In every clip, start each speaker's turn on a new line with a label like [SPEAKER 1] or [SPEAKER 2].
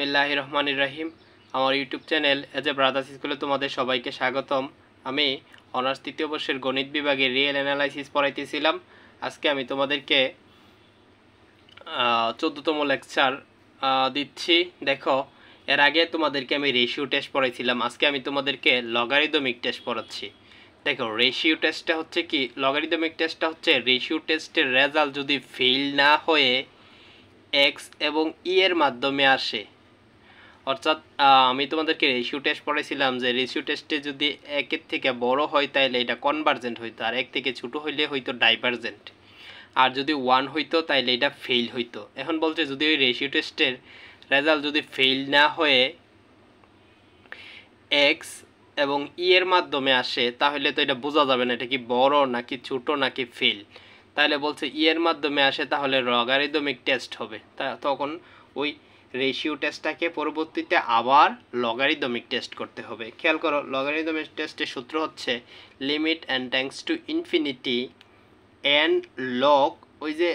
[SPEAKER 1] বিসমিল্লাহ রহমান রাহিম আমার ইউটিউব চ্যানেল এজ এ ব্রাদার্স স্কুলে তোমাদের সবাইকে স্বাগতম আমি অনার্স তৃতীয় বর্ষের গণিত বিভাগে রিয়েল অ্যানালাইসিস পড়াইতেছিলাম আজকে আমি তোমাদেরকে চোদ্দতম লেকচার দিচ্ছি দেখো এর আগে তোমাদেরকে আমি রেশিও টেস্ট পড়াইছিলাম আজকে আমি তোমাদেরকে লগারিদমিক টেস্ট পড়াচ্ছি দেখো রেশিও টেস্টটা হচ্ছে কি লগারিদমিক টেস্টটা হচ্ছে রেশিও টেস্টের রেজাল্ট যদি ফেল না হয়ে এক্স এবং ই e এর মাধ্যমে আসে অর্থাৎ আমি তোমাদেরকে রেশিও টেস্ট পড়াইছিলাম যে রেশিও টেস্টে যদি একের থেকে বড় হয় তাহলে এটা কনভার্জেন্ট হইতো আর এক থেকে ছোট হইলে হইতো ডাইভার্জেন্ট আর যদি ওয়ান হইতো তাইলে এটা ফেল হইতো এখন বলছে যদি ওই রেশিও টেস্টের রেজাল্ট যদি ফেল না হয়ে এক্স এবং ই e এর মাধ্যমে আসে তাহলে তো এটা বোঝা যাবে না এটা কি বড় নাকি ছোট নাকি ফেল তাহলে বলছে ই e এর মাধ্যমে আসে তাহলে রগারিদমিক টেস্ট হবে তা তখন ওই রেশিও টেস্টটাকে পরবর্তীতে আবার লগারিদমিক টেস্ট করতে হবে খেয়াল করো লগারিদমিক টেস্টের সূত্র হচ্ছে limit n tends to infinity n log ওই যে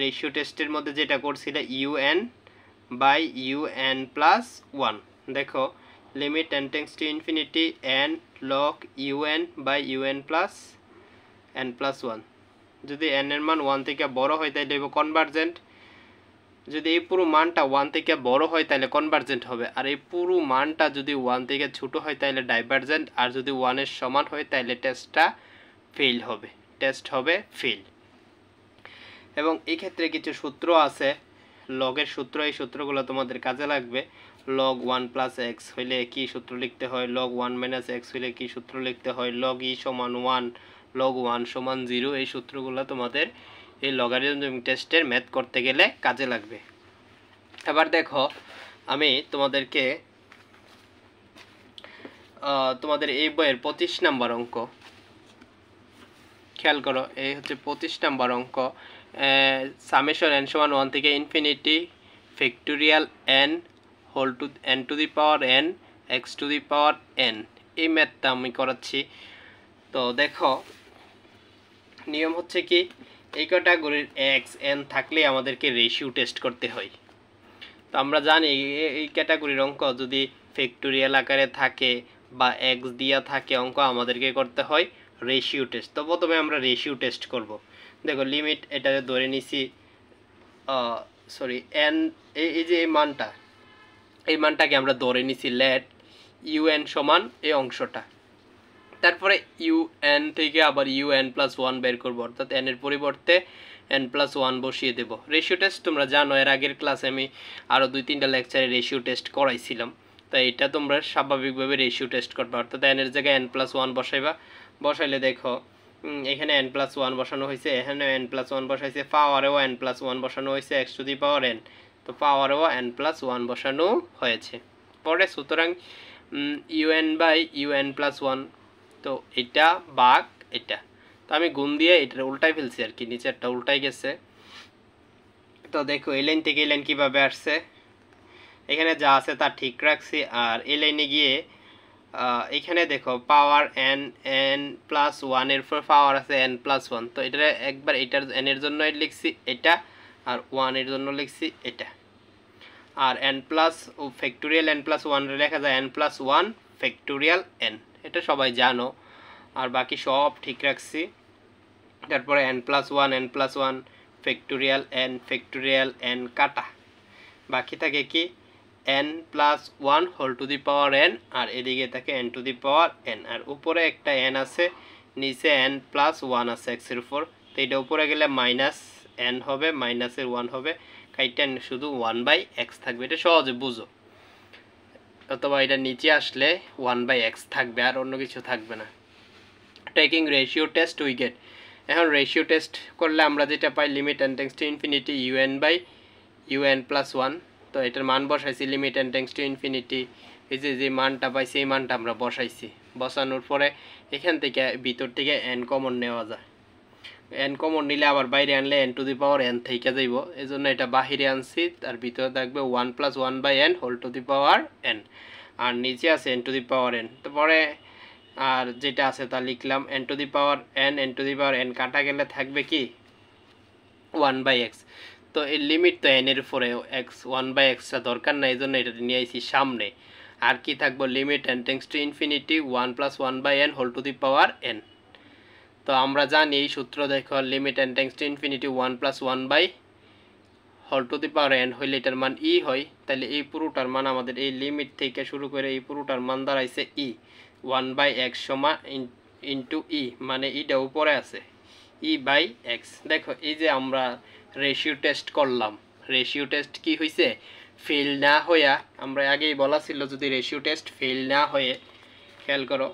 [SPEAKER 1] রেশিও টেস্টের মধ্যে যেটা করছিল u n by u n plus one দেখো limit n tends to infinity n u u n by u n plus n plus one যদি এন এর মান ওয়ান থেকে বড় হয় তাই দেব কনভার্জেন্ট যদি এই পুরো মানটা ওয়ান থেকে বড় হয় তাহলে কনভার্জেন্ট হবে আর এই পুরো মানটা যদি ওয়ান থেকে ছোটো হয় তাহলে ডাইভার্জেন্ট আর যদি ওয়ানের সমান হয় তাহলে টেস্টটা ফেল হবে টেস্ট হবে ফেল এবং এই ক্ষেত্রে কিছু সূত্র আছে লগের সূত্র এই সূত্রগুলো তোমাদের কাজে লাগবে লগ ওয়ান প্লাস এক্স হইলে কি সূত্র লিখতে হয় লগ ওয়ান মাইনাস এক্স হইলে কি সূত্র লিখতে হয় লগ ই e সমান ওয়ান লগ ওয়ান সমান জিরো এই সূত্রগুলো তোমাদের এই লগারিদমিক টেস্টের ম্যাথ করতে গেলে কাজে লাগবে এবার দেখো আমি তোমাদেরকে তোমাদের এই বইয়ের পঁচিশ নাম্বার অঙ্ক খেয়াল করো এই হচ্ছে পঁচিশ নাম্বার অঙ্ক সামেশন এন সমান ওয়ান থেকে infinity factorial n whole to n to the power n x to the power n এই ম্যাথটা আমি করাচ্ছি তো দেখো নিয়ম হচ্ছে কি এই কটা ক্যাটাগরির এক্স এন থাকলে আমাদেরকে রেশিও টেস্ট করতে হয় তো আমরা জানি এই ক্যাটাগরির অঙ্ক যদি ফ্যাক্টোরিয়াল আকারে থাকে বা এক্স দিয়া থাকে অঙ্ক আমাদেরকে করতে হয় রেশিও টেস্ট তো প্রথমে আমরা রেশিও টেস্ট করব দেখো লিমিট এটাতে ধরে নিছি সরি এন এই যে এই মানটা এই মানটাকে আমরা ধরে নিছি ল্যাট ইউএন সমান এই অংশটা তারপরে ইউ এন থেকে আবার ইউ এন প্লাস ওয়ান বের করবো অর্থাৎ এন এর পরিবর্তে এন প্লাস ওয়ান বসিয়ে দেব রেশিও টেস্ট তোমরা জানো এর আগের ক্লাসে আমি আরও দুই তিনটা লেকচারে রেশিও টেস্ট করাইছিলাম তাই এটা তোমরা স্বাভাবিকভাবে রেশিও টেস্ট করবে অর্থাৎ এন এর জায়গায় এন প্লাস ওয়ান বসাইবা বসাইলে দেখো এখানে এন প্লাস ওয়ান বসানো হয়েছে এখানে এন প্লাস ওয়ান বসাইছে পাওয়ারেও এন প্লাস ওয়ান বসানো হয়েছে x to the power n তো পাওয়ারেও এন প্লাস ওয়ান বসানো হয়েছে পরে সুতরাং u n by u n plus one তো এটা বাঘ এটা তো আমি গুণ দিয়ে এটার উল্টাই ফেলছি আর কি নিচেরটা উল্টাই গেছে তো দেখো এই লাইন থেকে এই লাইন কীভাবে আসছে এখানে যা আছে তা ঠিক রাখছি আর এই লাইনে গিয়ে এখানে দেখো পাওয়ার এন এন প্লাস ওয়ানের পর পাওয়ার আছে এন প্লাস ওয়ান তো এটা একবার এটার এনের জন্য লিখছি এটা আর ওয়ানের জন্য লিখছি এটা আর n plus factorial n plus one লেখা যায় n plus one factorial n এটা সবাই জানো আর বাকি সব ঠিক রাখছি তারপরে n plus one n plus one factorial n factorial n কাটা বাকি থাকে কি n plus one whole to the power n আর এদিকে থাকে n to the power n আর উপরে একটা এন আছে নিচে এন প্লাস ওয়ান আছে এক্সের উপর তো এটা উপরে গেলে মাইনাস এন হবে মাইনাসের ওয়ান হবে কাইটেন শুধু ওয়ান বাই এক্স থাকবে এটা সহজে বুঝো অথবা এটা নিচে আসলে ওয়ান বাই এক্স থাকবে আর অন্য কিছু থাকবে না টেকিং রেশিও টেস্ট গেট এখন রেশিও টেস্ট করলে আমরা যেটা পাই limit n to infinity u n by u n plus one তো এটার মান বসাইছি লিমিট অ্যান্ড টু ইনফিনিটি এই যে যে মানটা পাই সেই মানটা আমরা বসাইছি বসানোর পরে এখান থেকে ভিতর থেকে এন কমন নেওয়া যায় এন কমন নিলে আবার বাইরে আনলে n to the power n থেকে যাইব এই জন্য এটা বাহিরে আনছি তার ভিতরে থাকবে one plus one by n whole to the power n আর নিচে আছে n to the power n তারপরে আর যেটা আছে তা লিখলাম n to the power n n to the power n কাটা গেলে থাকবে কি ওয়ান বাই এক্স তো এর লিমিট তো এন এর ফোরে এক্স ওয়ান বাই এক্সটা দরকার নাই এই জন্য এটা নিয়ে আইছি সামনে আর কি থাকবো limit n tends to infinity one plus one by n whole to the power n তো আমরা জানি এই সূত্র দেখো limit n tends to infinity one plus one by whole to the power n হইলে এটার মান ই e হয় তাহলে এই পুরোটার মান আমাদের এই লিমিট থেকে শুরু করে এই পুরোটার মান দাঁড়াইছে ই ওয়ান বাই এক্স সমা ইন্টু ই মানে ইটা উপরে আছে ই বাই এক্স দেখো এই যে আমরা রেশিও টেস্ট করলাম রেশিও টেস্ট কি হয়েছে ফেল না হইয়া আমরা আগেই বলা ছিল যদি রেশিও টেস্ট ফেল না হয়ে খেয়াল করো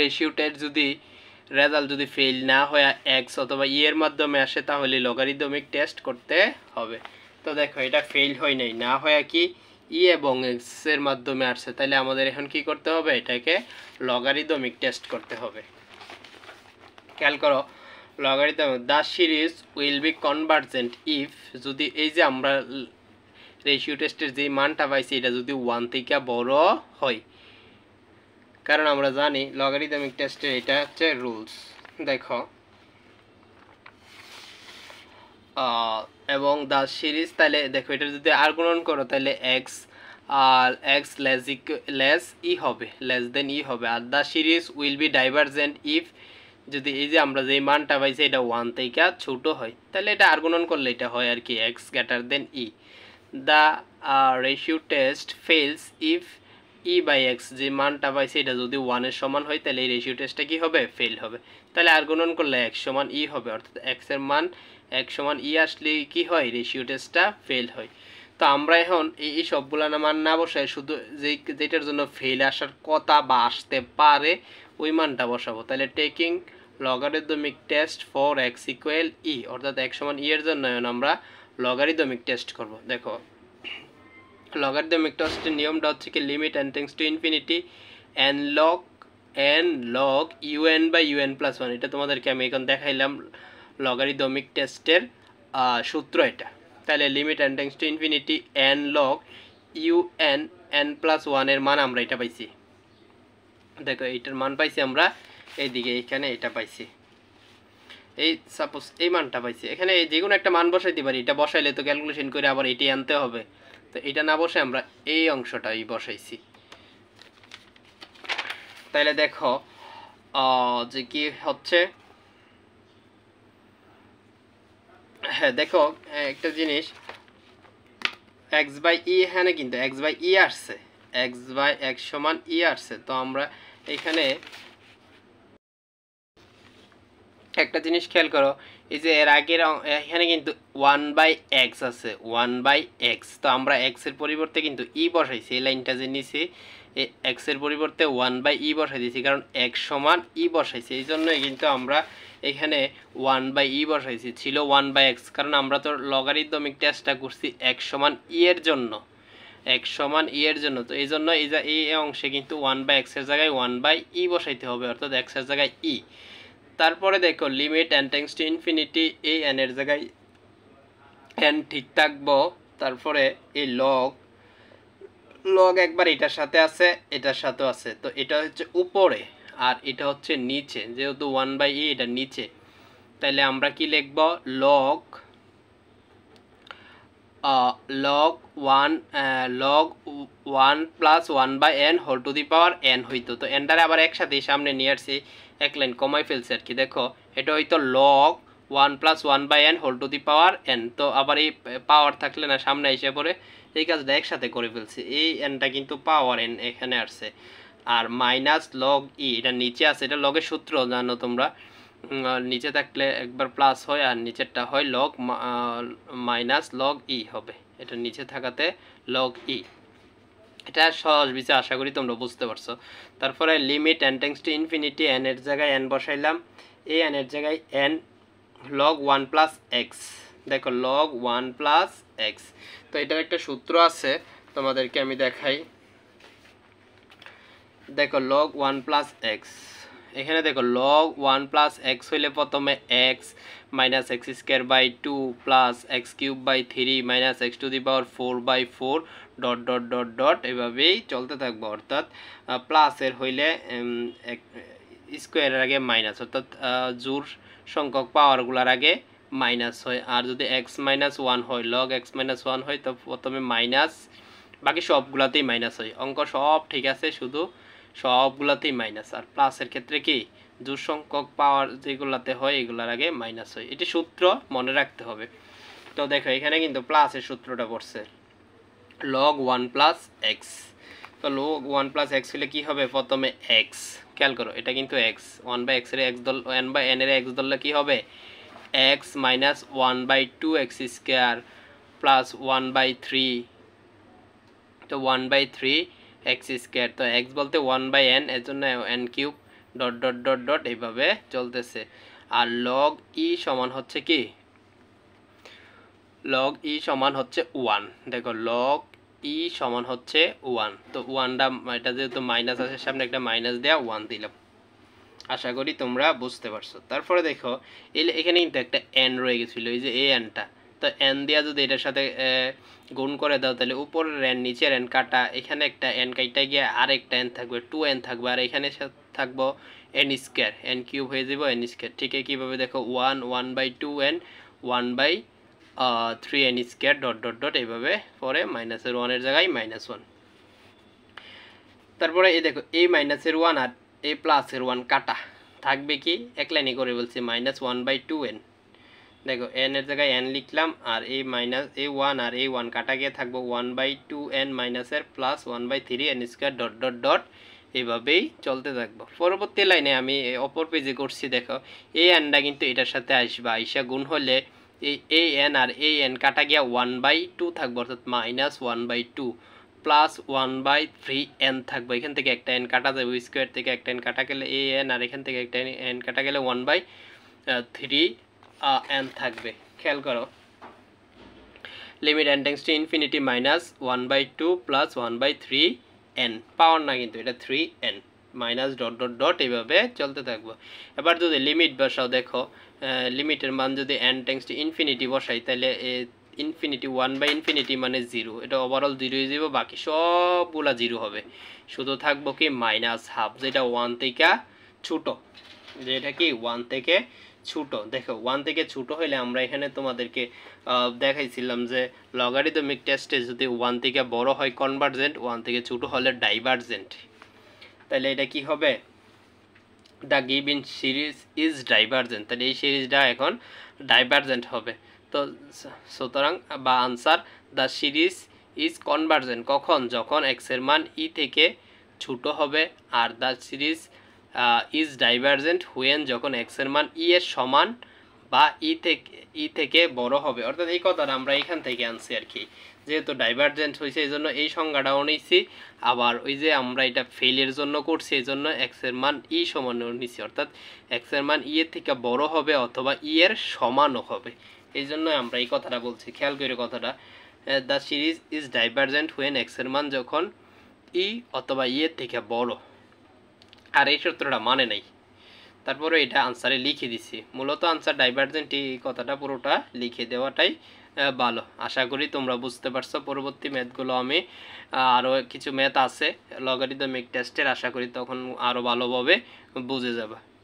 [SPEAKER 1] রেশিও টেস্ট যদি রেজাল্ট যদি ফেল না হয় এক্স অথবা ইয়ের e মাধ্যমে আসে তাহলে লগারিদমিক টেস্ট করতে হবে তো দেখো এটা ফেল হয় নাই না হয় কি ই e এবং এক্সের মাধ্যমে আসছে তাহলে আমাদের এখন কি করতে হবে এটাকে লগারিদমিক টেস্ট করতে হবে খেয়াল করো logarithm the series will be convergent if যদি এই যে আমরা রেশিও টেস্টের যে মানটা পাইছি এটা যদি ওয়ান থেকে বড় হয় কারণ আমরা জানি লগারিদমিক টেস্টের এটা হচ্ছে রুলস দেখো এবং দ্য সিরিজ তাহলে দেখো এটা যদি আর গুণন করো তাহলে এক্স আর এক্স লেস লেস ই হবে লেস দেন ই হবে আর the series will be divergent if যদি এই যে আমরা যেই মানটা পাইছি এটা ওয়ান থেকে ছোটো হয় তাহলে এটা আর গুণন করলে এটা হয় আর কি x greater than e the ratio test fails if e by x যে মানটা পাইছে এটা যদি ওয়ানের সমান হয় তাহলে এই রেশিও টেস্টটা কী হবে ফেল হবে তাহলে আর গুণন করলে এক সমান ই e হবে অর্থাৎ এক্সের মান এক সমান ই e আসলে কি হয় রেশিও টেস্টটা ফেল হয় তো আমরা এখন এই সবগুলো মান না বসাই শুধু যেই যেটার জন্য ফেল আসার কথা বা আসতে পারে ওই মানটা বসাবো তাহলে taking logarithmic test for x equal e অর্থাৎ এক সমান ই e এর জন্য আমরা লগারিদমিক টেস্ট করব দেখো লগারিদমিক টসের নিয়মটা হচ্ছে কি limit n tends to infinity n log n log by u n plus one এটা তোমাদেরকে আমি এখন দেখাইলাম লগারিদমিক টেস্টের সূত্র এটা তাহলে limit n tends to infinity n log u n plus ওয়ানের মান আমরা এটা পাইছি দেখো এইটার মান পাইছি আমরা এইদিকে এখানে এটা পাইছি এই সাপোজ এই মানটা পাইছি এখানে যে কোনো একটা মান বসাইতে পারি এটা বসাইলে তো ক্যালকুলেশন করে আবার এটি আনতে হবে তো এটা না বসে আমরা এই অংশটাই বসাইছি তাইলে দেখো যে কি হচ্ছে হ্যাঁ দেখো একটা জিনিস এক্স বাই ই e হ্যাঁ কিন্তু এক্স বাই ই e আসছে এক্স বাই এক্স সমান ই e আসছে তো আমরা এখানে একটা জিনিস খেয়াল করো এই যে এর আগের এখানে কিন্তু ওয়ান বাই এক্স আছে ওয়ান বাই এক্স তো আমরা এক্সের পরিবর্তে কিন্তু ই e বসাইছি এই লাইনটা যে নিছি এক্সের পরিবর্তে ওয়ান বাই ই বসাই দিয়েছি কারণ এক্স সমান ই e বসাইছি এই জন্যই কিন্তু আমরা এখানে ওয়ান বাই ই বসাইছি ছিল ওয়ান বাই এক্স কারণ আমরা তো লগারিদমিক টেস্টটা করছি এক সমান ই e এর জন্য এক সমান ই এর জন্য তো এই জন্য এই অংশে কিন্তু ওয়ান বাই এক্সের জায়গায় ওয়ান বাই ই বসাইতে হবে অর্থাৎ এক্সের জায়গায় ই তারপরে দেখো limit n tends to infinity এই এনের জায়গায় এন ঠিক থাকবো তারপরে এই লগ লগ একবার এটার সাথে আছে এটার সাথেও আছে তো এটা হচ্ছে উপরে আর এটা হচ্ছে নিচে যেহেতু ওয়ান বাই এ এটা নিচে তাহলে আমরা কি লিখব log log one log one plus one by n whole to the power n হইতো তো এনটারে আবার একসাথে সামনে নিয়ে আসছি এক লাইন কমাই ফেলছে আর কি দেখো এটা হয়তো log one plus one by n whole to the power n তো আবার এই পাওয়ার থাকলে না সামনে এসে পরে এই কাজটা একসাথে করে ফেলছি এই এনটা কিন্তু পাওয়ার এন এখানে আসছে আর মাইনাস লগ ই এটা নিচে আছে এটা লগের সূত্র জানো তোমরা নিচে থাকলে একবার প্লাস হয় আর নিচেরটা হয় লগ মাইনাস লগ ই হবে এটা নিচে থাকাতে লগ ই e। এটা সহজ বিচার আশা করি তোমরা বুঝতে পারছো তারপরে limit n tends to infinity n এর জায়গায় এন বসাইলাম এই এন এর জায়গায় n log one plus x দেখো লগ ওয়ান প্লাস এক্স তো এটার একটা সূত্র আছে তোমাদেরকে আমি দেখাই দেখো লগ ওয়ান প্লাস এক্স এখানে দেখো লগ ওয়ান প্লাস এক্স হইলে প্রথমে x minus x square by two plus x cube by three minus x to the power four by four dot dot dot dot এভাবেই চলতে থাকবো অর্থাৎ প্লাসের হইলে স্কোয়ারের আগে মাইনাস অর্থাৎ জোর সংখ্যক পাওয়ারগুলোর আগে মাইনাস হয় আর যদি এক্স মাইনাস ওয়ান হয় লগ এক্স মাইনাস ওয়ান হয় তো প্রথমে মাইনাস বাকি সবগুলাতেই মাইনাস হয় অঙ্ক সব ঠিক আছে শুধু সবগুলাতেই মাইনাস আর প্লাসের ক্ষেত্রে কি দুঃসংখ্যক পাওয়ার যেগুলাতে হয় এগুলার আগে মাইনাস হয় এটি সূত্র মনে রাখতে হবে তো দেখো এখানে কিন্তু প্লাসের সূত্রটা পড়ছে লগ ওয়ান প্লাস এক্স তো লগ ওয়ান প্লাস এক্স হলে কী হবে প্রথমে এক্স খেয়াল করো এটা কিন্তু এক্স ওয়ান বাই এক্সের এক্স দল ওয়ান বাই এনের এক্স দললে কী হবে x minus one by two x square plus one by three তো one by three x square তো এক্স বলতে ওয়ান বাই এন এর জন্য n cube dot dot dot dot এইভাবে চলতেছে আর লগ ই e সমান হচ্ছে কি লগ ই e সমান হচ্ছে ওয়ান দেখো লগ ই e সমান হচ্ছে ওয়ান তো ওয়ানটা এটা যেহেতু মাইনাস আছে সামনে একটা মাইনাস দেওয়া ওয়ান দিলাম আশা করি তোমরা বুঝতে পারছো তারপরে দেখো এখানে কিন্তু একটা এন রয়ে গেছিলো এই যে এ এনটা তো এন দিয়া যদি এটার সাথে গুণ করে দাও তাহলে উপরের এন নিচের এন কাটা এখানে একটা এন কাটা গিয়ে আর একটা এন থাকবে টু এন থাকবে আর এখানে থাকবো এন স্কোয়ার এন কিউব হয়ে যাব এন স্কোয়ার ঠিক কীভাবে দেখো one one by two n one by three n square dot dot dot এইভাবে পরে মাইনাসের ওয়ানের জায়গায় মাইনাস ওয়ান তারপরে এই দেখো এই মাইনাসের ওয়ান আর এই প্লাসের ওয়ান কাটা থাকবে কি এক লাইনে করে বলছি minus one by two n দেখো এন এর জায়গায় এন লিখলাম আর এ মাইনাস এ ওয়ান আর এ ওয়ান কাটা গিয়ে থাকবো ওয়ান বাই টু এন মাইনাসের plus one by three n square dot dot dot এইভাবেই চলতে থাকবো পরবর্তী লাইনে আমি অপর পেজে করছি দেখো এই এনটা কিন্তু এটার সাথে আসবে আইসা গুণ হলে এই A N R A N কাটা গিয়া ওয়ান বাই টু থাকবো অর্থাৎ minus one by two plus one by three n থাকবে এখান থেকে একটা এন কাটা যাবে স্কোয়ার থেকে একটা এন কাটা গেলে এ এন আর এখান থেকে একটা এন কাটা গেলে ওয়ান বাই থ্রি আ থাকবে খেয়াল করো limit n tends to infinity minus one by two plus one by three n power না কিন্তু এটা three n minus dot dot dot এইভাবে চলতে থাকবো এবার যদি লিমিট বসাও দেখো লিমিটের মান যদি এন টেন্স টু ইনফিনিটি বসাই তাহলে ইনফিনিটি ওয়ান বাই ইনফিনিটি মানে জিরো এটা ওভারঅল জিরোই যাব বাকি সবগুলা জিরো হবে শুধু থাকবো কি মাইনাস হাফ যেটা ওয়ান থেকে ছোটো যে এটা কি ওয়ান থেকে ছোটো দেখো ওয়ান থেকে ছোটো হলে আমরা এখানে তোমাদেরকে দেখাইছিলাম যে লগারিদমিক টেস্টে যদি ওয়ান থেকে বড় হয় কনভার্জেন্ট ওয়ান থেকে ছোটো হলে ডাইভার্জেন্ট তাহলে এটা কি হবে the given series is divergent তাহলে এই সিরিজটা এখন ডাইভার্জেন্ট হবে তো সুতরাং বা answer the series is convergent কখন যখন এক্সের মান ই e থেকে ছোট হবে আর the series is divergent when যখন এক্সের মান ই e এর সমান বা ই e থেকে ই e থেকে বড় হবে অর্থাৎ এই কথাটা আমরা এখান থেকে আনছি আর কি যেহেতু ডাইভার্জেন্ট হয়েছে এই জন্য এই সংজ্ঞাটাও নিয়েছি আবার ওই যে আমরা এটা ফেলের জন্য করছি এই জন্য এক্সের মান ই সমানও নিয়েছি অর্থাৎ এক্সের মান ই এর থেকে বড় হবে অথবা ই এর সমানও হবে এই জন্য আমরা এই কথাটা বলছি খেয়াল করে কথাটা the series is divergent when এক্সের মান যখন ই অথবা ই এর থেকে বড় আর এই সূত্রটা মানে নাই তারপরে এটা আনসারে লিখে দিছি মূলত আনসার ডাইভার্জেন্ট এই কথাটা পুরোটা লিখে দেওয়াটাই ভালো আশা করি তোমরা বুঝতে পারছো পরবর্তী ম্যাথগুলো আমি আরও কিছু ম্যাথ আছে লগারিদমিক টেস্টের আশা করি তখন আরও ভালোভাবে বুঝে যাবে